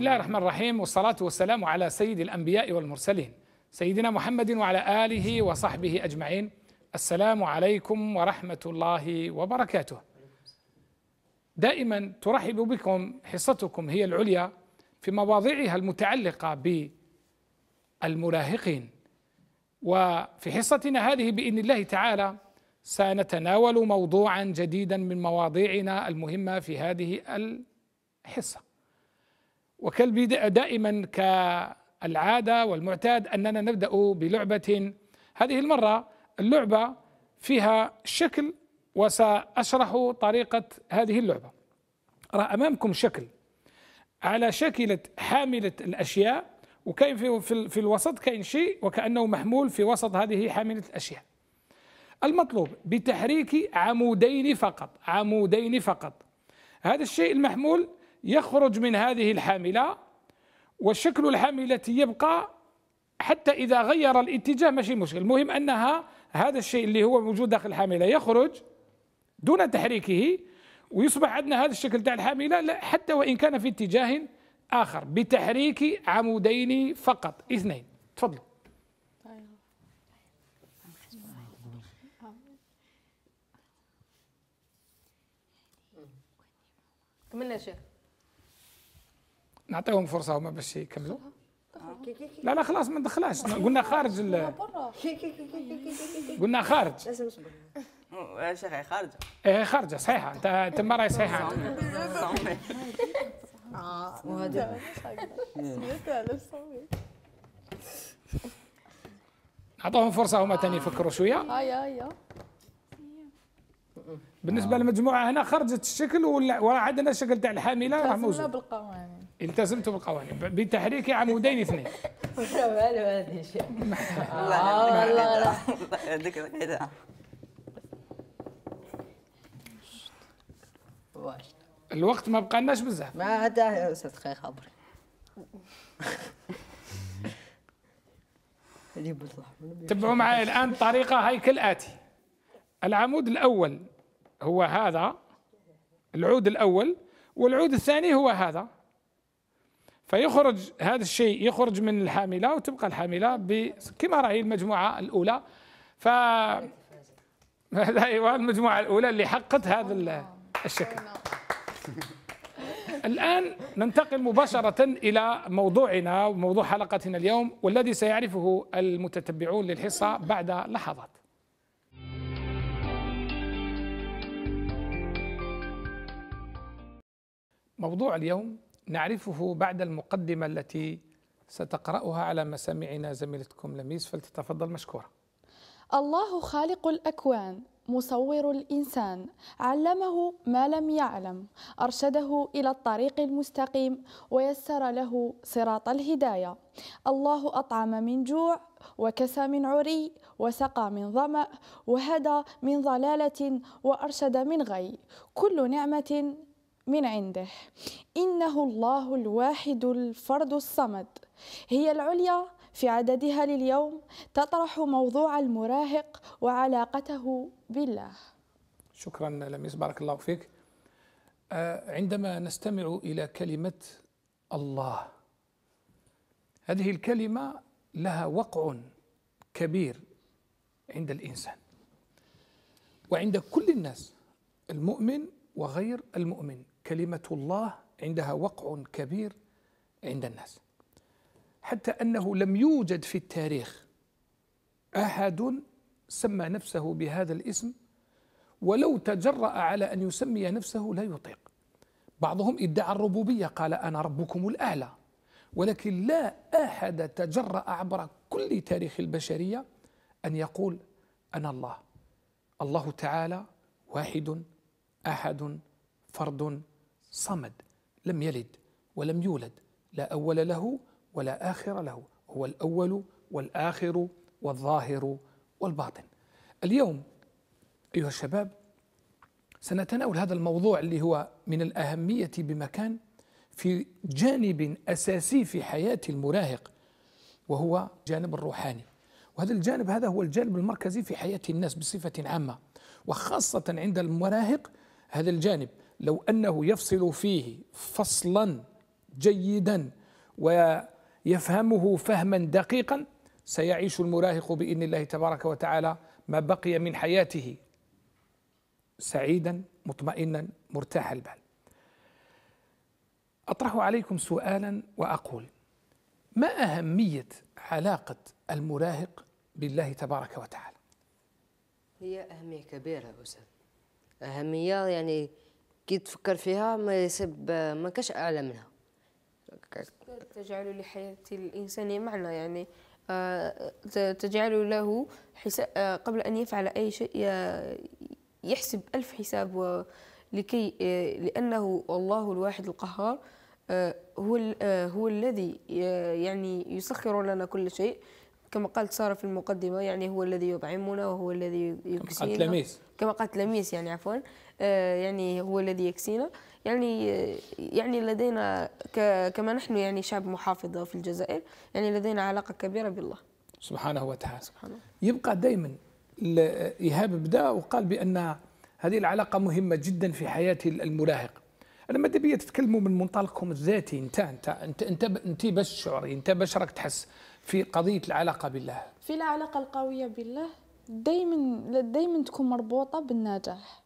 الله الرحمن الرحيم والصلاة والسلام على سيد الأنبياء والمرسلين سيدنا محمد وعلى آله وصحبه أجمعين السلام عليكم ورحمة الله وبركاته دائما ترحب بكم حصتكم هي العليا في مواضيعها المتعلقة بالمراهقين وفي حصتنا هذه بإذن الله تعالى سنتناول موضوعا جديدا من مواضيعنا المهمة في هذه الحصة وكلبي دائما كالعادة والمعتاد أننا نبدأ بلعبة هذه المرة اللعبة فيها شكل وسأشرح طريقة هذه اللعبة رأى أمامكم شكل على شكلة حاملة الأشياء وكاين في, في, في الوسط كاين شيء وكأنه محمول في وسط هذه حاملة الأشياء المطلوب بتحريك عمودين فقط عمودين فقط هذا الشيء المحمول يخرج من هذه الحاملة وشكل الحاملة يبقى حتى إذا غير الاتجاه ماشي مشكل المهم أنها هذا الشيء اللي هو موجود داخل الحاملة يخرج دون تحريكه ويصبح عندنا هذا الشكل تاع الحاملة حتى وإن كان في اتجاه آخر بتحريك عمودين فقط اثنين تفضلوا كملنا شيخ نعطيهم فرصه هما باش يكملوا لا لا خلاص ما ندخلهاش قلنا خارج ال... قلنا خارج لازم شيخ خارجه ايه خارجه صحيحه انت تما راهي صحيحه اه وهذا نعطوهم فرصه هما ثاني يفكروا شويه ايا آه، ايا بالنسبه للمجموعه هنا خرجت الشكل ولا عندنا الشكل تاع الحامله راه موجود بالقوانين التزمت بالقوانين بتحريك عمودين يعني اثنين الوقت ما بقالناش بزاف ما عدا يا استاذ خي خبري تبعوا معي الان الطريقه هي كالاتي العمود الاول هو هذا العود الاول والعود الثاني هو هذا فيخرج هذا الشيء يخرج من الحامله وتبقى الحامله كما رأي المجموعه الاولى ف ايوه المجموعه الاولى اللي حقت هذا الشكل الان ننتقل مباشره الى موضوعنا وموضوع حلقتنا اليوم والذي سيعرفه المتتبعون للحصه بعد لحظات موضوع اليوم نعرفه بعد المقدمة التي ستقرأها على مسامعنا زميلتكم لميس فلتتفضل مشكورة الله خالق الأكوان مصور الانسان علمه ما لم يعلم ارشده الى الطريق المستقيم ويسر له صراط الهدايه الله اطعم من جوع وكسى من عري وسقى من ظما وهدى من ضلاله وارشد من غي كل نعمه من عنده إنه الله الواحد الفرد الصمد هي العليا في عددها لليوم تطرح موضوع المراهق وعلاقته بالله شكرا لميس بارك الله فيك آه، عندما نستمع إلى كلمة الله هذه الكلمة لها وقع كبير عند الإنسان وعند كل الناس المؤمن وغير المؤمن كلمة الله عندها وقع كبير عند الناس حتى أنه لم يوجد في التاريخ أحد سمى نفسه بهذا الاسم ولو تجرأ على أن يسمي نفسه لا يطيق بعضهم ادعى الربوبية قال أنا ربكم الأعلى ولكن لا أحد تجرأ عبر كل تاريخ البشرية أن يقول أنا الله الله تعالى واحد احد فرد صمد لم يلد ولم يولد لا اول له ولا اخر له هو الاول والاخر والظاهر والباطن اليوم ايها الشباب سنتناول هذا الموضوع اللي هو من الاهميه بمكان في جانب اساسي في حياه المراهق وهو جانب الروحاني وهذا الجانب هذا هو الجانب المركزي في حياة الناس بصفة عامة وخاصة عند المراهق هذا الجانب لو أنه يفصل فيه فصلا جيدا ويفهمه فهما دقيقا سيعيش المراهق بإذن الله تبارك وتعالى ما بقي من حياته سعيدا مطمئنا مرتاح البال أطرح عليكم سؤالا وأقول ما أهمية علاقة المراهق بالله تبارك وتعالى هي أهمية كبيرة أستاذ اهميه يعني كي تفكر فيها ما يسب ما كاش اعلى منها تجعل لحياه الانسان معنى يعني آه، تجعل له حساب آه، قبل ان يفعل اي شيء يحسب ألف حساب لكي آه، لأنه الله الواحد القهار هو هو الذي يعني يسخر لنا كل شيء كما قالت سارة في المقدمة يعني هو الذي يطعمنا وهو الذي يكسينا كما قالت لميس كما قالت لميس يعني عفوا آه، يعني هو الذي يكسينا يعني آه، يعني لدينا كما نحن يعني شعب محافظة في الجزائر يعني لدينا علاقة كبيرة بالله سبحانه وتعالى سبحانه. يبقى دائما إيهاب بدأ وقال بأن هذه العلاقة مهمة جدا في حياة المراهق انا ماذا بيا تتكلموا من منطلقكم الذاتي انت انت انت انت, انت باش تشعري انت باش راك تحس في قضيه العلاقه بالله في العلاقه القويه بالله دائما دائما تكون مربوطه بالنجاح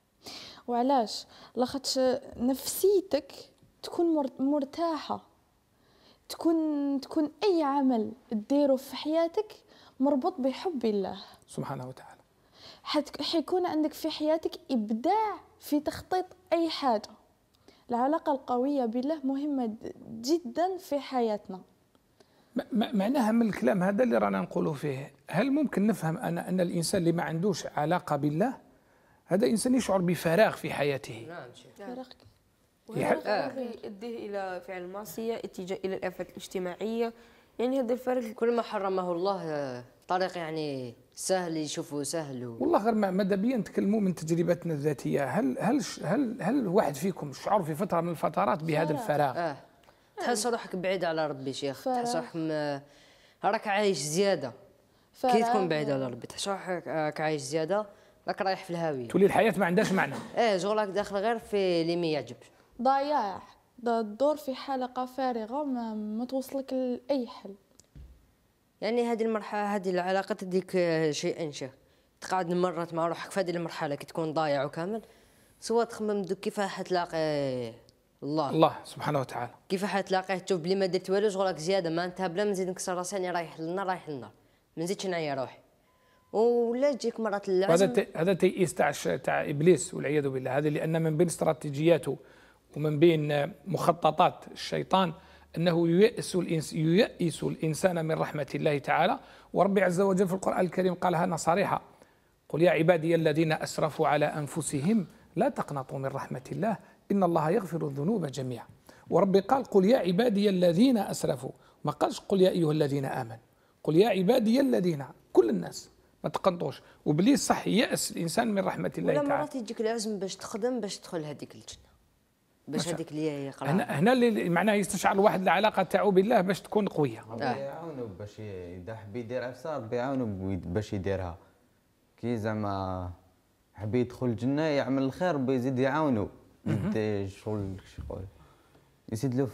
وعلاش لاخاطش نفسيتك تكون مرتاحه تكون تكون اي عمل ديرو في حياتك مربوط بحب الله سبحانه وتعالى حيكون عندك في حياتك ابداع في تخطيط اي حاجه العلاقه القويه بالله مهمه جدا في حياتنا معناها من الكلام هذا اللي رانا نقولوا فيه هل ممكن نفهم أنا أن الإنسان اللي ما عندوش علاقة بالله هذا إنسان يشعر بفراغ في حياته نعم, نعم. فراغ آه. يؤديه إلى فعل المعصية اتجاه إلى الآفات الاجتماعية يعني هذا الفرق كل ما حرمه الله آه، طريق يعني سهل يشوفه سهل و... والله غير ماذا بيا نتكلموا من تجربتنا الذاتيه هل هل هل هل واحد فيكم شعر في فتره من الفترات بهذا الفراغ؟ آه. تحس روحك بعيد على ربي شيخ تحس روحك م... راك عايش زياده كي تكون بعيد على ربي تحس روحك آه، راك عايش زياده راك رايح في الهاويه تولي الحياه ما عندهاش معنى ايه شغل راك داخل غير في اللي ما يعجبش ضياع الدور في حلقه فارغه ما, ما توصلك لاي حل يعني هذه المرحله هذه العلاقه تديك شيء شيخ تقعد مرات مع روحك في هذه المرحله كي تكون ضايع وكامل سوا تخمم دوك كيفاه حتلاقي الله الله سبحانه وتعالى كيف حتلاقيه تشوف بلي ما درت والو شغلك زياده ما انتهى بلا ما نزيد نكسر راسي يعني رايح للنار رايح للنار ما نزيدش نعيا روحي ولا تجيك مرات هذا هذا تيئيس تاع تاع ابليس والعياذ بالله هذا لان من بين استراتيجياته ومن بين مخططات الشيطان انه ييأس الإنس ييأس الانسان من رحمه الله تعالى وربي عز وجل في القران الكريم قالها نصريحه صريحه قل يا عبادي الذين اسرفوا على انفسهم لا تقنطوا من رحمه الله إن الله يغفر الذنوب جميعا وربي قال قل يا عبادي الذين أسرفوا ما قالش قل يا أيها الذين آمنوا قل يا عبادي الذين كل الناس ما تقنطوش وبلي صح يأس الإنسان من رحمة الله تعالى ولا مرات يجيك العزم باش تخدم باش تدخل هذيك الجنة باش هذيك اللي يقرا هنا هنا اللي معناها يستشعر الواحد العلاقه تاعو بالله باش تكون قويه ربي آه. يعاونو باش اذا حب يدير عفسه ربي يعاونو باش يديرها كي زعما حب يدخل الجنه يعمل الخير ربي يزيد يعاونو قداش شغل شغل يزيد له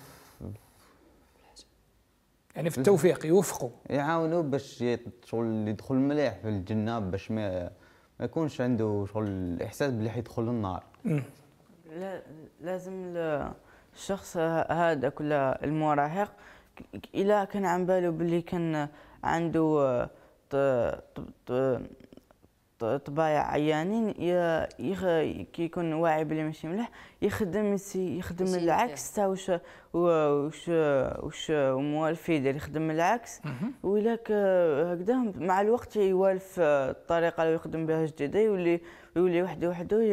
يعني في التوفيق يوفقوا يعاونوا باش شغل يدخل مليح في الجنه باش ما ما يكونش عنده شغل الاحساس بلي حيدخل للنار لازم الشخص هذا كله المراهق الا كان عن باله بلي كان عنده طبايع عيانين يخ... كيكون واعي بلي ماشي مليح يخدم يخدم العكس تا واش واش واش موالف يدير يخدم العكس ولا هكذا مع الوقت يوالف الطريقه اللي يخدم بها جديده يولي يولي وحده وحده ي...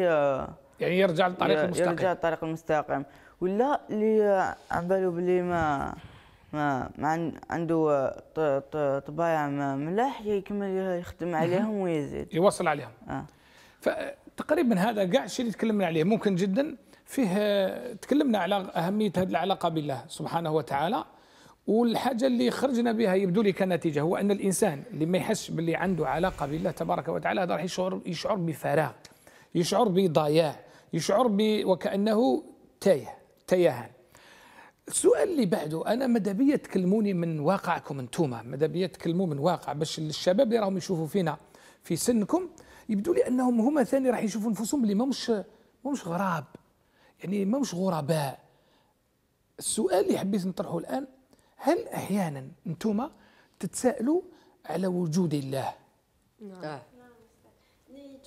يعني يرجع للطريق المستقيم يرجع للطريق المستقيم ولا اللي عبالو بلي ما ما, ما عنده طبايع ملاح يكمل يخدم عليهم ويزيد يوصل عليهم آه. فتقريبا هذا كاع الشيء اللي تكلمنا عليه ممكن جدا فيه آه، تكلمنا على اهميه هذه العلاقه بالله سبحانه وتعالى والحاجه اللي خرجنا بها يبدو لي كنتيجه هو ان الانسان اللي ما يحسش باللي عنده علاقه بالله تبارك وتعالى هذا راح يشعر يشعر بفراغ يشعر بضياع يشعر ب وكانه تايه تيهان السؤال اللي بعده انا مادابيا تكلموني من واقعكم انتوما مادابيا تكلموا من واقع باش الشباب اللي راهم يشوفوا فينا في سنكم يبدو لي انهم هما ثاني راح يشوفوا نفوسهم اللي ماهمش ماهمش غراب يعني ماهمش غرباء السؤال اللي حبيت نطرحه الان هل احيانا انتوما تتساءلوا على وجود الله نعم. آه.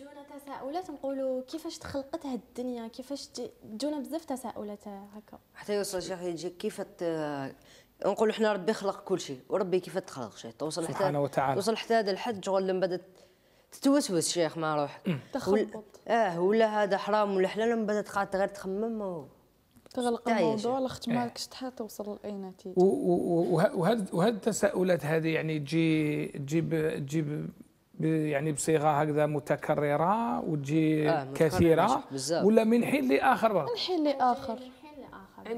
جونا تساؤلات نقولوا كيفاش تخلقت هاد الدنيا كيفاش جونا بزاف تساؤلات هكا حتى يوصل شي حاجه كيف نقولوا حنا ربي خلق كل شيء وربي كيف تخلق شيء توصل حتى سبحانه وتعالى توصل حتى هذا الحد شغل لما بدات تتوسوس شيخ مع روحك أمم. تخلقت اه ولا هذا حرام ولا حلال من بدات خاطر غير تخمم و... تغلق الموضوع لخت ما راكش إيه. حتى توصل لاي نتيجه وهاد وهاد التساؤلات هذه يعني تجي تجيب تجيب يعني بصيغه هكذا متكرره وتجي آه كثيره ولا من حين لاخر من حين لاخر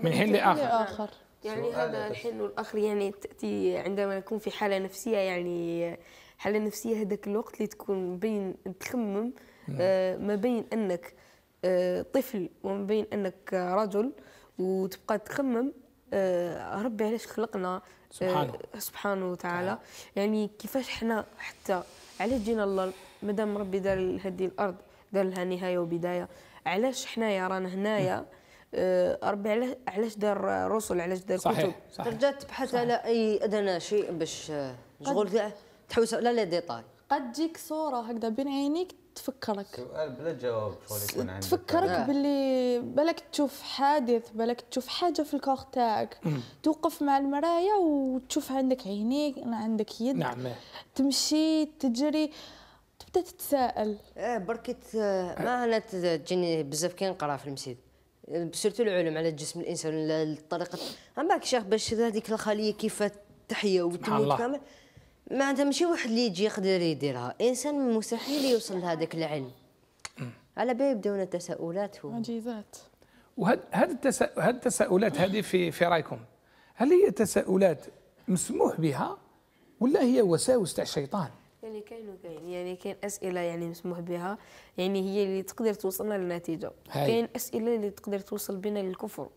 من حين لاخر من حين لاخر يعني هذا الحين والاخر يعني تاتي عندما يكون في حاله نفسيه يعني حاله نفسيه هذاك الوقت اللي تكون بين تخمم آه، ما بين انك آه، طفل وما بين انك آه، رجل وتبقى تخمم ربي علاش خلقنا سبحانه سبحانه وتعالى يعني كيفاش حنا حتى علاش جينا الله مادام ربي دار هذه الارض دار لها نهايه وبدايه علاش حنايا رانا هنايا آه، ربي علاش علاش دار رسل علاش دار كتب ترجع تبحث على اي ادنى شيء باش آه، شغل تحوس على لي ديطاي قد تجيك صوره هكذا بين عينيك تفكرك سؤال بلا جواب يكون عندك تفكرك باللي بالك تشوف حادث بالك تشوف حاجه في الكوخ تاعك توقف مع المرايا وتشوف عندك عينيك عندك يد نعم تمشي تجري تبدا تتساءل اه بركت ما انا تجيني بزاف كي نقرا في المسيد سيرتو العلوم على الجسم الانسان الطريقه من بعد شيخ باش هذيك الخليه كيف تحيا وتموت كامل معناتها ماشي واحد اللي يجي يقدر يديرها انسان مستحيل يوصل لهذاك العلم على بالي يبداونا التساؤلات و... عجيزات وهذه هاد التساؤلات هذه في في رايكم هل هي تساؤلات مسموح بها ولا هي وساوس تاع الشيطان يعني كاين وكاين يعني كاين اسئله يعني مسموح بها يعني هي اللي تقدر توصلنا للنتيجه كاين اسئله اللي تقدر توصل بنا للكفر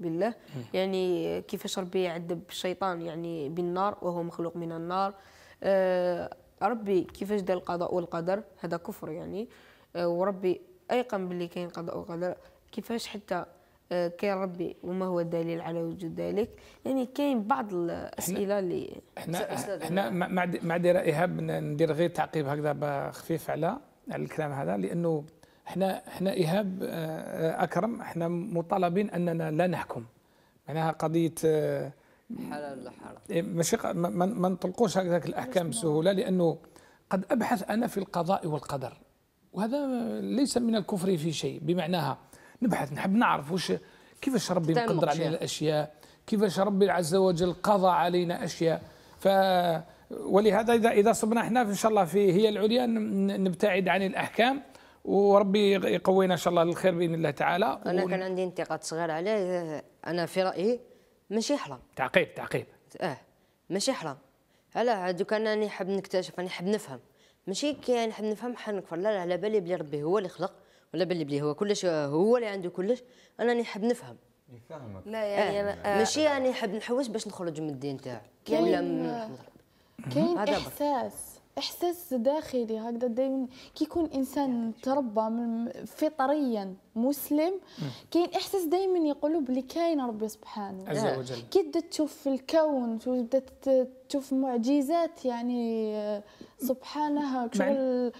بالله يعني كيفاش ربي يعذب الشيطان يعني بالنار وهو مخلوق من النار آه، ربي كيفاش دار القضاء والقدر هذا كفر يعني آه، وربي ايقن باللي كاين قضاء وقدر كيفاش حتى آه، كاين ربي وما هو الدليل على وجود ذلك يعني كاين بعض الاسئله اللي احنا احنا ما عندي ايهاب ندير غير تعقيب هكذا خفيف على على الكلام هذا لانه احنا احنا ايهاب اكرم احنا مطالبين اننا لا نحكم معناها قضيه حلال ولا حرام إيه، ماشي ما, ما نطلقوش هكذاك الاحكام بسهوله لانه قد ابحث انا في القضاء والقدر وهذا ليس من الكفر في شيء بمعناها نبحث نحب نعرف وش كيفاش ربي مقدر علينا الاشياء كيفاش ربي عز وجل قضى علينا اشياء ف ولهذا اذا اذا صبنا احنا ان شاء الله في هي العليا نبتعد عن الاحكام وربي يقوينا ان شاء الله للخير باذن الله تعالى انا كان عندي انتقاد صغير عليه انا في رايي ماشي حرام تعقيب تعقيب اه ماشي حرام علاه دوك انا حاب نكتشف راني حاب نفهم ماشي كي يعني نحب نفهم حال نكفر لا لا على بالي بلي ربي هو اللي خلق ولا بالي بلي هو كلش هو اللي عنده كلش انا راني حاب نفهم فاهمك لا اه، يعني آه. أنا آه. ماشي راني يعني حاب نحوس باش نخرج من الدين تاعي يعني كاين كاين احساس احساس داخلي هكذا دائما كي يكون انسان يعني. تربى فطريا مسلم كاين احساس دائما يقولوا بلي كاين ربي سبحانه عز وجل كي تبدا تشوف الكون تبدا تشوف معجزات يعني آه، سبحانها شغل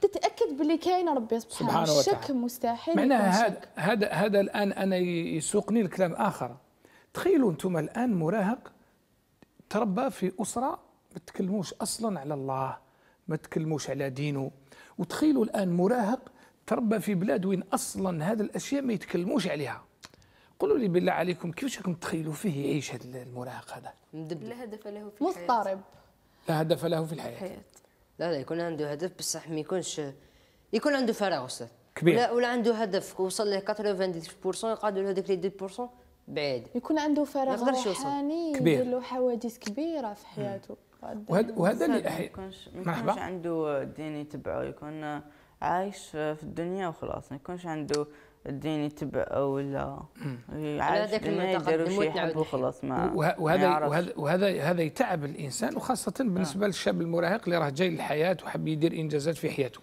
تتاكد باللي كاين ربي سبحانه, سبحانه وتعالى الشك مستحيل معناها هذا هذا هذا الان انا يسوقني لكلام اخر تخيلوا انتم الان مراهق تربى في اسره ما تكلموش اصلا على الله ما تكلموش على دينه وتخيلوا الان مراهق تربى في بلاد وين اصلا هذه الاشياء ما يتكلموش عليها قولوا لي بالله عليكم كيفاش راكم تخيلوا فيه يعيش هذا المراهق هذا لا هدف له في الحياه مضطرب لا هدف له في الحياه لا لا يكون عنده هدف بصح ما يكونش يكون عنده فراغ استاذ كبير ولا, ولا عنده هدف وصل له 90% يقعدوا له هذيك 2% بعيد يكون عنده فراغ روحاني يدير له حوادث كبيره في حياته م. وهذا وهذا اللي احيانا ما يكونش عنده الدين يتبعه يكون عايش في الدنيا وخلاص ما يكونش عنده الدين يتبعه ولا عايش في الدنيا شيء وخلاص ما وهذا وهذا وهذا هذا يتعب الانسان وخاصه آه. بالنسبه للشاب المراهق اللي راه جاي للحياه وحب يدير انجازات في حياته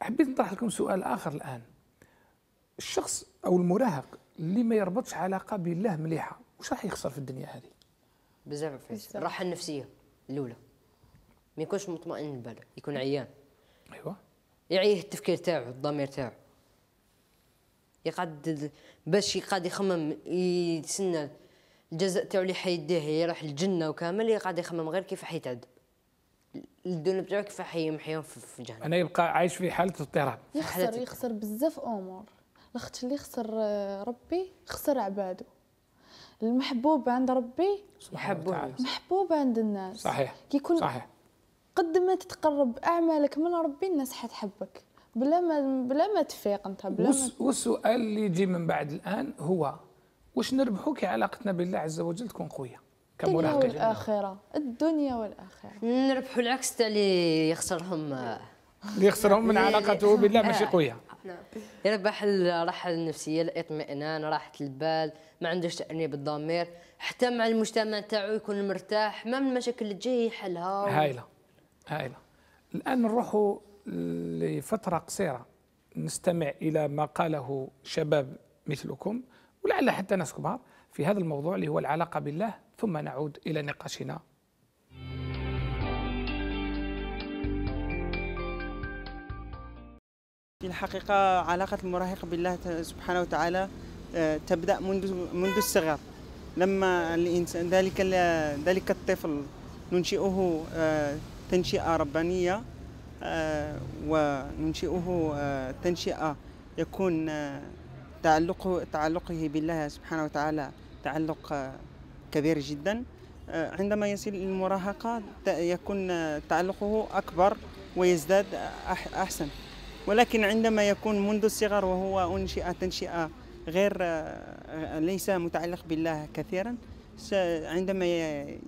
حبيت نطرح لكم سؤال اخر الان الشخص او المراهق اللي ما يربطش علاقه بالله مليحه وش راح يخسر في الدنيا هذه بزاف عفيت الراحه النفسيه الاولى ما يكونش مطمئن البال يكون عيان ايوا يعيه التفكير تاعو الضمير تاعو يقعد باش يقعد يخمم يتسنى الجزاء تاعو اللي حيديه يروح للجنه وكامل يقعد يخمم غير كيف حيتعذب الدنيا تاعو كيف حيمحيهم في الجنه انا يبقى عايش في حاله اضطراب يخسر يخسر بزاف امور الخت اللي خسر آه، ربي خسر عباده المحبوب عند ربي محبوب محبوب عند الناس صحيح كيكون صحيح قد ما تتقرب اعمالك من ربي الناس حتحبك بلا ما بلا ما تفيق انت بلا ما والسؤال اللي يجي من بعد الان هو واش نربحوا كي علاقتنا بالله عز وجل تكون قويه كمراهقين الدنيا والاخره الدنيا والاخره نربحوا العكس تاع اللي يخسرهم اللي يخسرهم من علاقته بالله ماشي آه. قويه نعم يربح الراحه النفسيه الاطمئنان راحه البال ما عندوش تانيب الضمير حتى مع المجتمع تاعو يكون مرتاح ما من المشاكل اللي تجي يحلها و... هايله هايله الان نروحوا لفتره قصيره نستمع الى ما قاله شباب مثلكم ولعل حتى ناس كبار في هذا الموضوع اللي هو العلاقه بالله ثم نعود الى نقاشنا الحقيقة علاقة المراهق بالله سبحانه وتعالى آه، تبدأ منذ منذ الصغر لما الإنسان ذلك ذلك الطفل ننشئه آه، تنشئة ربانية آه، وننشئه تنشئة يكون تعلقه تعلقه بالله سبحانه وتعالى تعلق كبير جدا عندما يصل المراهقة يكون تعلقه أكبر ويزداد أحسن ولكن عندما يكون منذ الصغر وهو أنشئ تنشئة غير آه، ليس متعلق بالله كثيرا عندما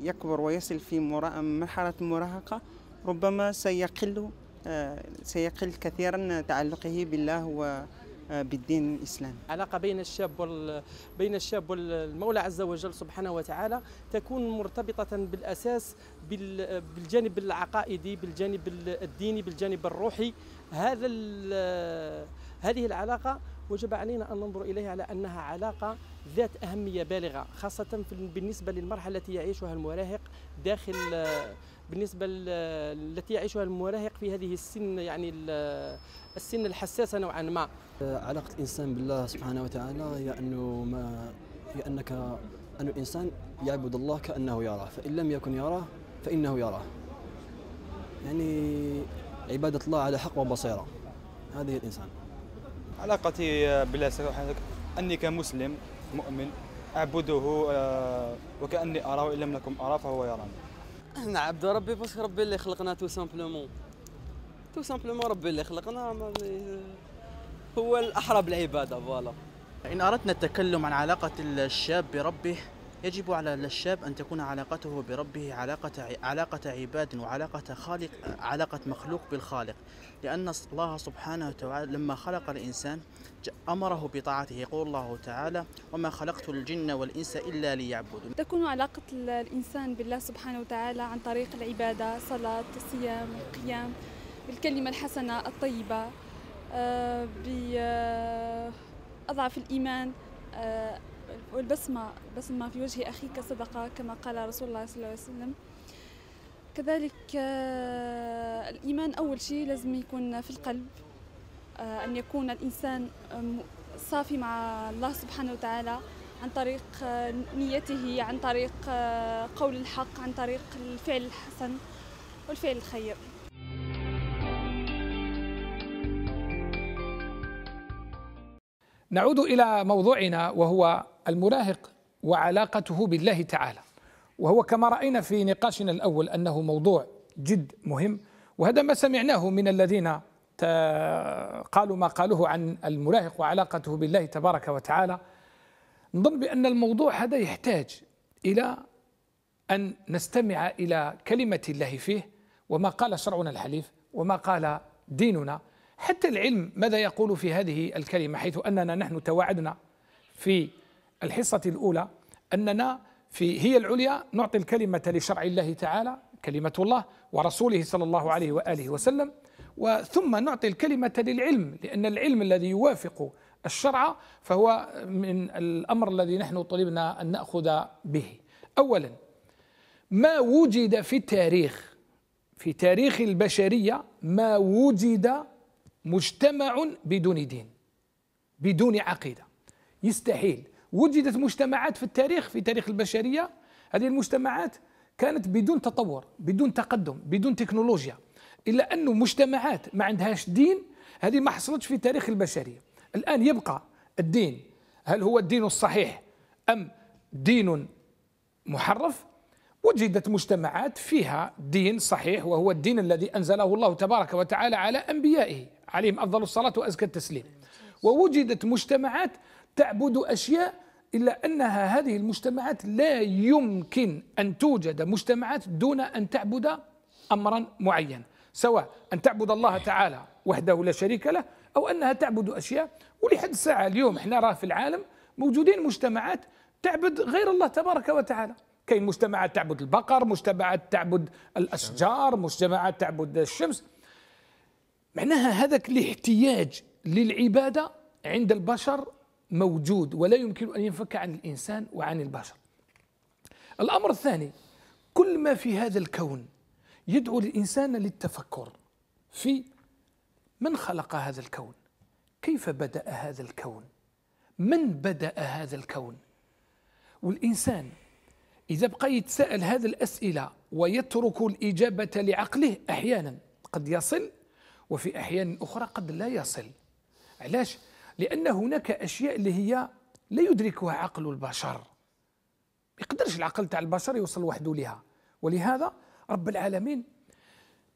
يكبر ويصل في مرحلة المراهقة ربما سيقل آه، سيقل كثيرا تعلقه بالله و بالدين الاسلامي. العلاقه بين الشاب وال... بين الشاب والمولى عز وجل سبحانه وتعالى تكون مرتبطه بالاساس بال... بالجانب العقائدي، بالجانب الديني، بالجانب الروحي، هذا ال... هذه العلاقه وجب علينا أن ننظر إليها على أنها علاقة ذات أهمية بالغة خاصة بالنسبة للمرحلة التي يعيشها المراهق داخل بالنسبة التي يعيشها المراهق في هذه السن يعني السن الحساسة نوعا ما علاقة الإنسان بالله سبحانه وتعالى هي أنه ما هي أنك أن الإنسان يعبد الله كأنه يراه فإن لم يكن يراه فإنه يراه يعني عبادة الله على حق وبصيرة هذه الإنسان علاقتي آه، بالله أني كمسلم مؤمن أعبده آه، وكأني أراه إن لم نكن أرى فهو يراني نعبد نعم، ربي باسكو ربي اللي خلقنا تو سامبلومون تو سامبلومون ربي اللي خلقنا آه، هو الأحرى بالعبادة فوالا إن أردنا التكلم عن علاقة الشاب بربه يجب على الشاب أن تكون علاقته بربه علاقة علاقة عباد وعلاقة خالق علاقة مخلوق بالخالق لأن الله سبحانه وتعالى لما خلق الإنسان أمره بطاعته يقول الله تعالى وما خلقت الجن والإنس إلا ليعبدون تكون علاقة الإنسان بالله سبحانه وتعالى عن طريق العبادة صلاة صيام قيام بالكلمة الحسنة الطيبة آه، بأضعف آه، الإيمان آه، والبسمة بسمة في وجه أخيك صدقة كما قال رسول الله صلى الله عليه وسلم كذلك آه، الإيمان أول شيء لازم يكون في القلب آه، أن يكون الإنسان صافي مع الله سبحانه وتعالى عن طريق آه، نيته عن طريق قول الحق عن طريق الفعل الحسن والفعل الخير نعود الى موضوعنا وهو المراهق وعلاقته بالله تعالى وهو كما راينا في نقاشنا الاول انه موضوع جد مهم وهذا ما سمعناه من الذين قالوا ما قالوه عن المراهق وعلاقته بالله تبارك وتعالى نظن بأن الموضوع هذا يحتاج إلى أن نستمع إلى كلمة الله فيه وما قال شرعنا الحليف وما قال ديننا حتى العلم ماذا يقول في هذه الكلمة حيث أننا نحن توعدنا في الحصة الأولى أننا في هي العليا نعطي الكلمة لشرع الله تعالى كلمة الله ورسوله صلى الله عليه وآله وسلم وثم نعطي الكلمة للعلم لأن العلم الذي يوافق الشرع فهو من الأمر الذي نحن طلبنا أن نأخذ به أولا ما وجد في التاريخ في تاريخ البشرية ما وجد مجتمع بدون دين بدون عقيدة يستحيل وجدت مجتمعات في التاريخ في تاريخ البشريه هذه المجتمعات كانت بدون تطور بدون تقدم بدون تكنولوجيا الا انه مجتمعات ما عندهاش دين هذه ما حصلتش في تاريخ البشريه الان يبقى الدين هل هو الدين الصحيح ام دين محرف وجدت مجتمعات فيها دين صحيح وهو الدين الذي انزله الله تبارك وتعالى على انبيائه عليهم افضل الصلاه وازكى التسليم ووجدت مجتمعات تعبد أشياء إلا أنها هذه المجتمعات لا يمكن أن توجد مجتمعات دون أن تعبد أمرا معينا سواء أن تعبد الله تعالى وحده لا شريك له أو أنها تعبد أشياء ولحد الساعة اليوم احنا راه في العالم موجودين مجتمعات تعبد غير الله تبارك وتعالى كاين مجتمعات تعبد البقر مجتمعات تعبد الأشجار مجتمعات تعبد الشمس معناها هذاك الاحتياج للعبادة عند البشر موجود ولا يمكن أن ينفك عن الإنسان وعن البشر الأمر الثاني كل ما في هذا الكون يدعو الإنسان للتفكر في من خلق هذا الكون كيف بدأ هذا الكون من بدأ هذا الكون والإنسان إذا بقى يتساءل هذه الأسئلة ويترك الإجابة لعقله أحيانا قد يصل وفي أحيان أخرى قد لا يصل علاش لأن هناك أشياء اللي هي لا يدركها عقل البشر ما يقدرش العقل تاع البشر يوصل وحده لها ولهذا رب العالمين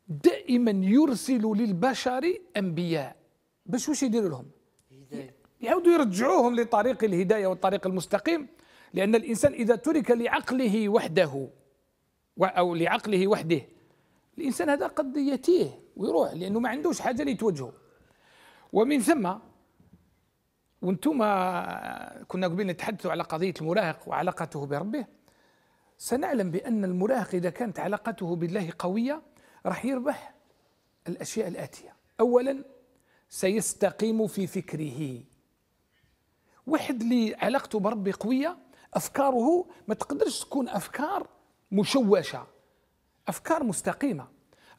دائما يرسل للبشر انبياء باش واش يديروا لهم يعاودوا يرجعوهم لطريق الهدايه والطريق المستقيم لان الانسان اذا ترك لعقله وحده او لعقله وحده الانسان هذا قد يتيه ويروح لانه ما عندوش حاجه لتوجهه ومن ثم وانتم كنا قبل نتحدثوا على قضية المراهق وعلاقته بربه سنعلم بأن المراهق إذا كانت علاقته بالله قوية راح يربح الأشياء الآتية أولا سيستقيم في فكره واحد اللي علاقته بربه قوية أفكاره ما تقدرش تكون أفكار مشوشة أفكار مستقيمة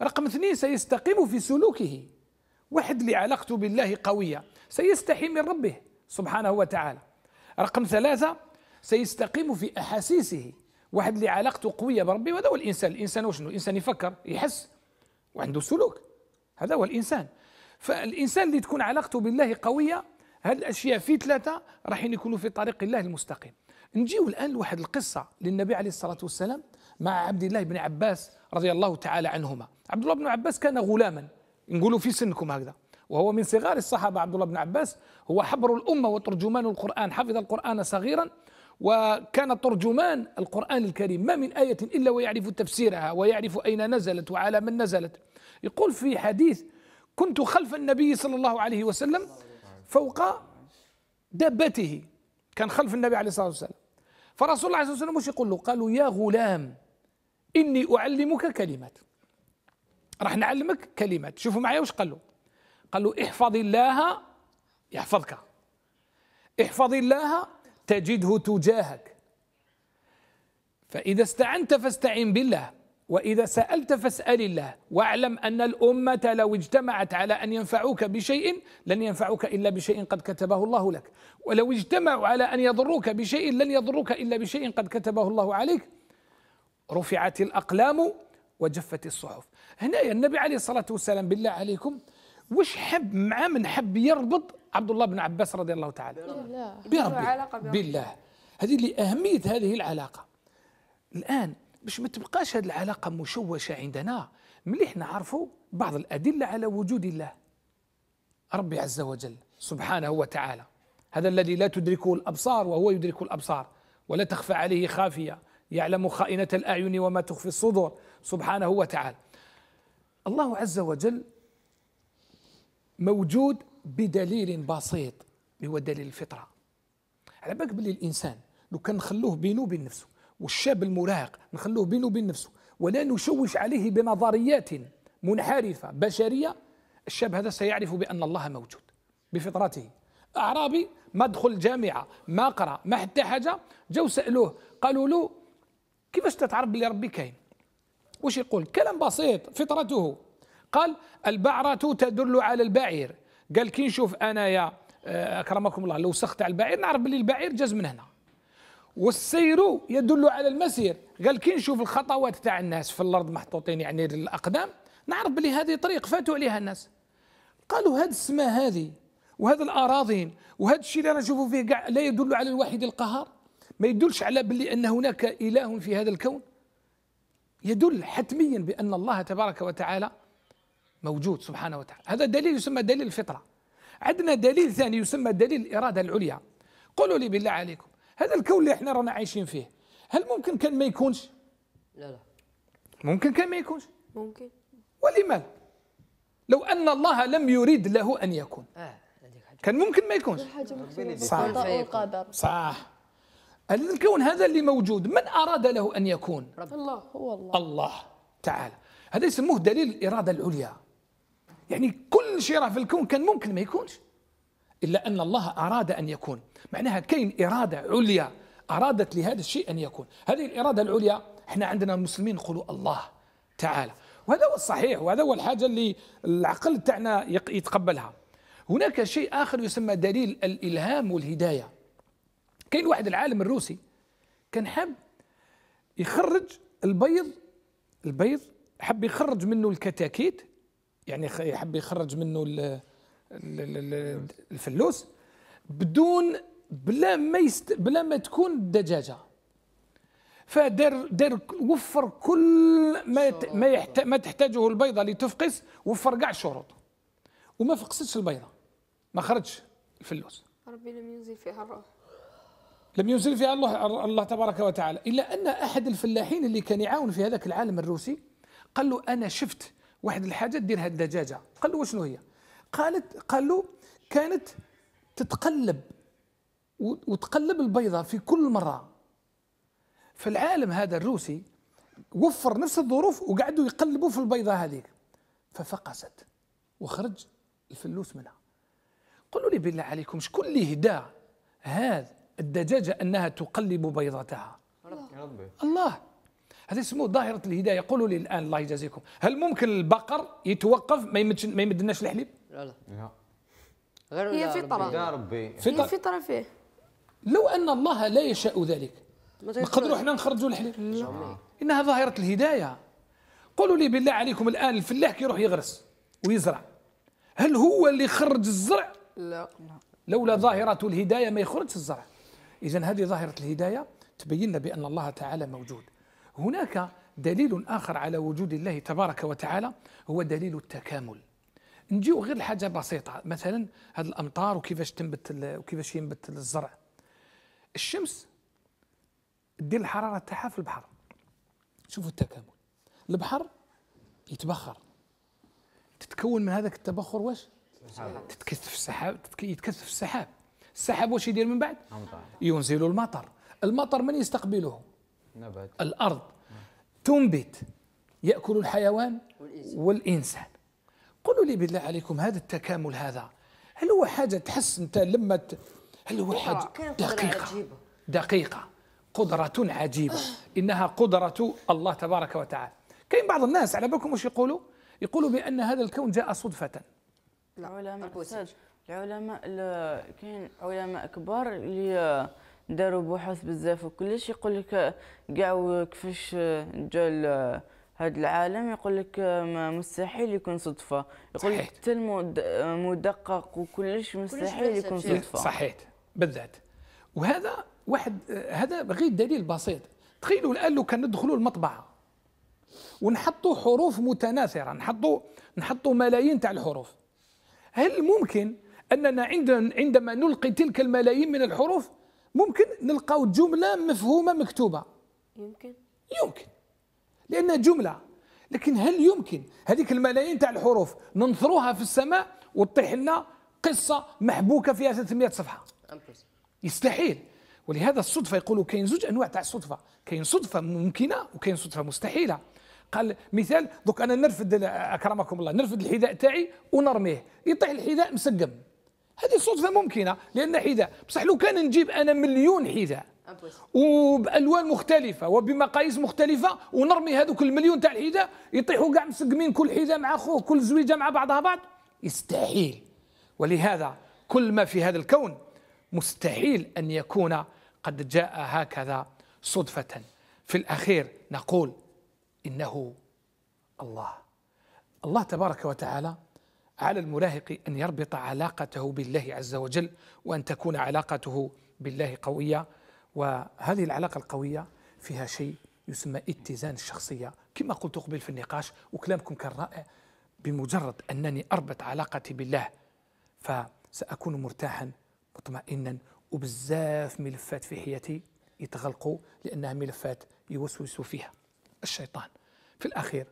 رقم اثنين سيستقيم في سلوكه واحد اللي علاقته بالله قوية سيستحي من ربه سبحانه وتعالى رقم ثلاثة سيستقيم في أحاسيسه واحد اللي علاقته قوية بربي وهذا هو الإنسان الإنسان وشنو الإنسان يفكر يحس وعنده سلوك هذا هو الإنسان فالإنسان اللي تكون علاقته بالله قوية هذه الأشياء في ثلاثة راح يكونوا في طريق الله المستقيم نجيو الآن لواحد القصة للنبي عليه الصلاة والسلام مع عبد الله بن عباس رضي الله تعالى عنهما عبد الله بن عباس كان غلاما نقولوا في سنكم هكذا وهو من صغار الصحابة عبد الله بن عباس هو حبر الأمة وترجمان القرآن حفظ القرآن صغيرا وكان ترجمان القرآن الكريم ما من آية إلا ويعرف تفسيرها ويعرف أين نزلت وعلى من نزلت يقول في حديث كنت خلف النبي صلى الله عليه وسلم فوق دابته كان خلف النبي عليه الصلاة والسلام فرسول الله عليه الصلاة والسلام مش يقول له قالوا يا غلام إني أعلمك كلمات راح نعلمك كلمات شوفوا معايا واش قال له قال له احفظ الله يحفظك احفظ الله تجده تجاهك فإذا استعنت فاستعن بالله وإذا سألت فاسأل الله واعلم أن الأمة لو اجتمعت على أن ينفعوك بشيء لن ينفعوك إلا بشيء قد كتبه الله لك ولو اجتمعوا على أن يضروك بشيء لن يضروك إلا بشيء قد كتبه الله عليك رفعت الأقلام وجفت الصحف هنا النبي عليه الصلاة والسلام بالله عليكم واش حب مع من حب يربط عبد الله بن عباس رضي الله تعالى بربي بالله هذه اللي أهمية هذه العلاقة الآن باش ما تبقاش هذه العلاقة مشوشة عندنا مليح نعرفوا بعض الأدلة على وجود الله ربي عز وجل سبحانه وتعالى هذا الذي لا تدركه الأبصار وهو يدرك الأبصار ولا تخفى عليه خافية يعلم خائنة الأعين وما تخفي الصدور سبحانه وتعالى الله عز وجل موجود بدليل بسيط هو دليل الفطره على بالك بلي الانسان لو كان نخلوه بينه وبين نفسه والشاب المراهق نخلوه بينه وبين نفسه ولا نشوش عليه بنظريات منحرفه بشريه الشاب هذا سيعرف بان الله موجود بفطرته اعرابي ما دخل جامعه ما قرا ما حتى حاجه جاو سالوه قالوا له كيفاش تتعرف بلي ربي كاين واش يقول كلام بسيط فطرته قال البعرة تدل على البعير قال كي نشوف انايا آه، اكرمكم الله لو سخت على البعير نعرف بلي البعير جاز من هنا والسير يدل على المسير قال كي نشوف الخطوات تاع الناس في الارض محطوطين يعني الاقدام نعرف بلي هذه طريق فاتوا عليها الناس قالوا هذه السماء هذه وهذا الاراضين وهذا الشيء اللي انا نشوفه فيه لا يدل على الواحد القهار ما يدلش على بلي ان هناك اله في هذا الكون يدل حتميا بان الله تبارك وتعالى موجود سبحانه وتعالى هذا دليل يسمى دليل الفطرة عندنا دليل ثاني يسمى دليل الإرادة العليا قولوا لي بالله عليكم هذا الكون اللي احنا رانا عايشين فيه هل ممكن كان ما يكونش لا لا ممكن كان ما يكونش ممكن ولماذا لو أن الله لم يريد له أن يكون آه. كان ممكن ما يكونش صح القدر صح الكون هذا اللي موجود من أراد له أن يكون رب. الله هو الله الله تعالى هذا يسموه دليل الإرادة العليا يعني كل شيء راه في الكون كان ممكن ما يكونش الا ان الله اراد ان يكون معناها كاين اراده عليا ارادت لهذا الشيء ان يكون هذه الاراده العليا احنا عندنا المسلمين نقولوا الله تعالى وهذا هو الصحيح وهذا هو الحاجه اللي العقل تاعنا يتقبلها هناك شيء اخر يسمى دليل الالهام والهدايه كاين واحد العالم الروسي كان حب يخرج البيض البيض حب يخرج منه الكتاكيت يعني يحب يخرج منه الفلوس بدون بلا ما يست بلا ما تكون الدجاجه فدار دار وفر كل ما ما, يحت... ما تحتاجه البيضه لتفقس وفر كاع الشروط وما فقستش البيضه ما خرجش الفلوس ربي لم ينزل فيها الروح لم ينزل فيها الله الله تبارك وتعالى الا ان احد الفلاحين اللي كان يعاون في هذاك العالم الروسي قال له انا شفت واحد الحاجه دير هاد الدجاجه قال له وشنو هي قالت قال له كانت تتقلب وتقلب البيضه في كل مره فالعالم هذا الروسي وفر نفس الظروف وقعدوا يقلبوا في البيضه هذيك ففقست وخرج الفلوس منها قولوا لي بالله عليكم شكون اللي هدى هذا الدجاجه انها تقلب بيضتها الله, الله. هذا اسمه ظاهره الهدايه قولوا لي الان الله يجازيكم هل ممكن البقر يتوقف ما يمد ما يمدناش الحليب لا لا غير هي فطره ربي فطره فطره فيه لو ان الله لا يشاء ذلك نقدروا حنا نخرجوا الحليب لا انها ظاهره الهدايه قولوا لي بالله عليكم الان الفلاح كيروح يغرس ويزرع هل هو اللي خرج الزرع لا لولا ظاهره الهدايه ما يخرجش الزرع اذا هذه ظاهره الهدايه تبين بان الله تعالى موجود هناك دليل آخر على وجود الله تبارك وتعالى هو دليل التكامل نجيو غير لحاجه بسيطه مثلا هذه الامطار وكيفاش تنبت وكيفاش ينبت الزرع الشمس دير الحراره تاعها في البحر شوفوا التكامل البحر يتبخر تتكون من هذاك التبخر واش تتكثف السحاب يتكثف السحاب السحاب واش يدير من بعد ينزل المطر المطر من يستقبله نبات الأرض تنبت يأكل الحيوان والإنسان قولوا لي بالله عليكم هذا التكامل هذا هل هو حاجة تحس أنت لما هل هو حاجة دقيقة دقيقة قدرة عجيبة إنها قدرة الله تبارك وتعالى كاين بعض الناس على بالكم واش يقولوا يقولوا بأن هذا الكون جاء صدفة العلماء العلماء كاين علماء كبار اللي داروا بحوث بزاف وكلش يقول لك كاع كيفاش جا هذا العالم يقول لك مستحيل يكون صدفه يقول لك حتى المدقق وكلش مستحيل يكون صدفه صحيح بالذات وهذا واحد هذا غير دليل بسيط تخيلوا الان لو كان ندخلوا المطبعه ونحطوا حروف متناثره نحطوا نحطوا ملايين تاع الحروف هل ممكن اننا عندما نلقي تلك الملايين من الحروف ممكن نلقاو جمله مفهومه مكتوبه يمكن يمكن لان جمله لكن هل يمكن هذيك الملايين تاع الحروف ننثروها في السماء وتطيح لنا قصه محبوكه فيها 300 صفحه يستحيل ولهذا الصدفه يقولوا كاين زوج انواع تاع الصدفه كاين صدفه ممكنه وكاين صدفه مستحيله قال مثال دوك انا نرفد اكرمكم الله نرفد الحذاء تاعي ونرميه يطيح الحذاء مسقم هذه صدفه ممكنه لان حذاء بصح لو كان نجيب انا مليون حذاء وبالوان مختلفه وبمقاييس مختلفه ونرمي هذوك المليون تاع الحذاء يطيحوا كاع مسقمين كل حذاء مع اخوه كل زويجه مع بعضها بعض يستحيل ولهذا كل ما في هذا الكون مستحيل ان يكون قد جاء هكذا صدفه في الاخير نقول انه الله الله تبارك وتعالى على المراهق أن يربط علاقته بالله عز وجل وأن تكون علاقته بالله قوية وهذه العلاقة القوية فيها شيء يسمى اتزان الشخصية كما قلت قبل في النقاش وكلامكم كان رائع بمجرد أنني أربط علاقتي بالله فسأكون مرتاحا مطمئنا وبزاف ملفات في حياتي يتغلقوا لأنها ملفات يوسوس فيها الشيطان في الأخير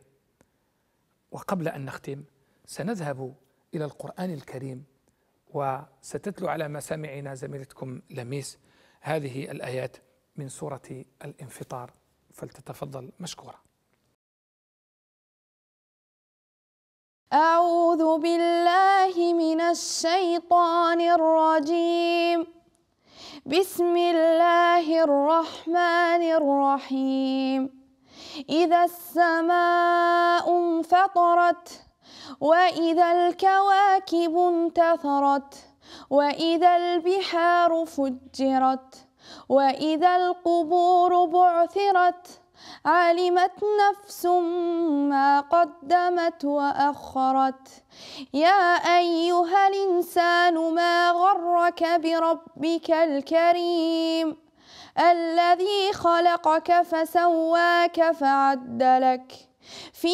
وقبل أن نختم سنذهب إلى القرآن الكريم وستتلو على مسامعنا زميلتكم لميس هذه الآيات من سورة الانفطار فلتتفضل مشكورة أعوذ بالله من الشيطان الرجيم بسم الله الرحمن الرحيم إذا السماء انفطرت وإذا الكواكب انتثرت وإذا البحار فجرت وإذا القبور بعثرت علمت نفس ما قدمت وأخرت يا أيها الإنسان ما غرك بربك الكريم الذي خلقك فسواك فعدلك في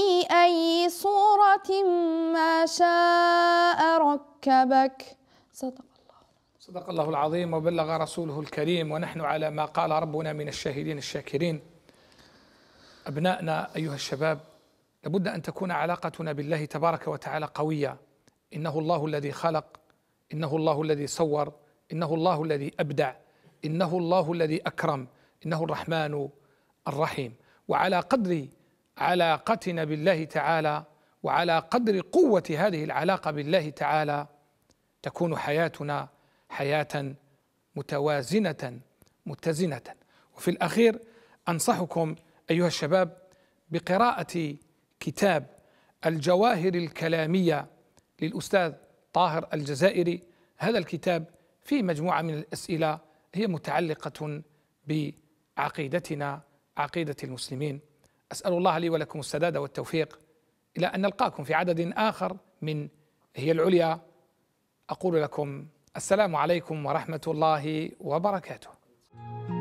أي صورة ما شاء ركبك صدق الله صدق الله العظيم وبلغ رسوله الكريم ونحن على ما قال ربنا من الشاهدين الشاكرين أبنائنا أيها الشباب لابد أن تكون علاقتنا بالله تبارك وتعالى قوية إنه الله الذي خلق إنه الله الذي صور إنه الله الذي أبدع إنه الله الذي أكرم إنه الرحمن الرحيم وعلى قدر علاقتنا بالله تعالى وعلى قدر قوة هذه العلاقة بالله تعالى تكون حياتنا حياة متوازنة متزنة وفي الأخير أنصحكم أيها الشباب بقراءة كتاب الجواهر الكلامية للأستاذ طاهر الجزائري هذا الكتاب فيه مجموعة من الأسئلة هي متعلقة بعقيدتنا عقيدة المسلمين أسأل الله لي ولكم السداد والتوفيق إلى أن نلقاكم في عدد آخر من هي العليا أقول لكم السلام عليكم ورحمة الله وبركاته